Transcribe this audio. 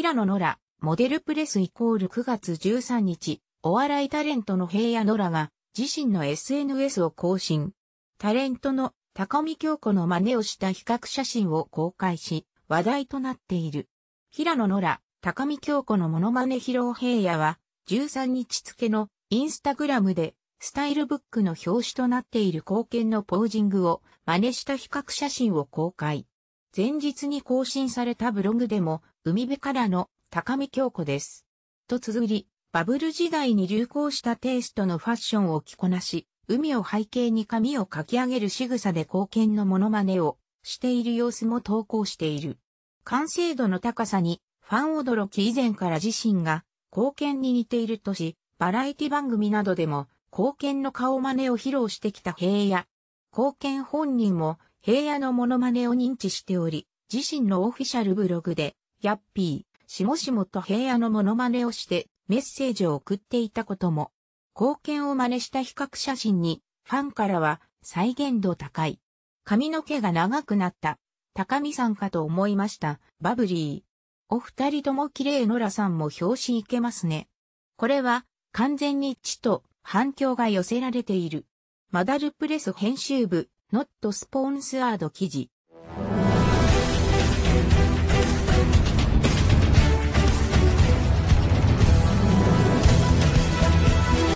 平野ノラ、モデルプレスイコール9月13日、お笑いタレントの平野ノラが自身の SNS を更新。タレントの高見京子の真似をした比較写真を公開し、話題となっている。平野ノラ、高見京子のモノマネ披露平野は、13日付のインスタグラムで、スタイルブックの表紙となっている貢献のポージングを真似した比較写真を公開。前日に更新されたブログでも、海辺からの高見京子です。と綴り、バブル時代に流行したテイストのファッションを着こなし、海を背景に髪をかき上げる仕草で貢献のモノマネをしている様子も投稿している。完成度の高さにファン驚き以前から自身が貢献に似ているとし、バラエティ番組などでも貢献の顔真似を披露してきた平野。貢献本人も平野のモノマネを認知しており、自身のオフィシャルブログで、ヤッピー、しもしもと平野のモノマネをしてメッセージを送っていたことも、貢献を真似した比較写真に、ファンからは再現度高い。髪の毛が長くなった。高見さんかと思いました。バブリー。お二人とも綺麗野良さんも表紙いけますね。これは完全に地と反響が寄せられている。マダルプレス編集部 not sponsored 記事